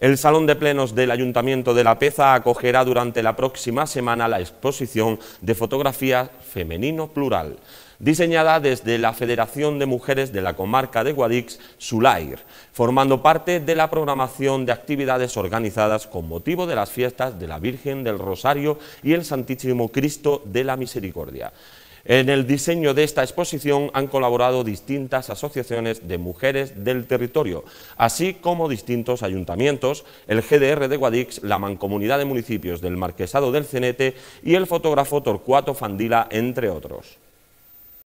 El Salón de Plenos del Ayuntamiento de La Peza acogerá durante la próxima semana la exposición de fotografía femenino plural, diseñada desde la Federación de Mujeres de la Comarca de Guadix, Sulair, formando parte de la programación de actividades organizadas con motivo de las fiestas de la Virgen del Rosario y el Santísimo Cristo de la Misericordia. En el diseño de esta exposición han colaborado distintas asociaciones de mujeres del territorio, así como distintos ayuntamientos, el GDR de Guadix, la Mancomunidad de Municipios del Marquesado del Cenete y el fotógrafo Torcuato Fandila, entre otros.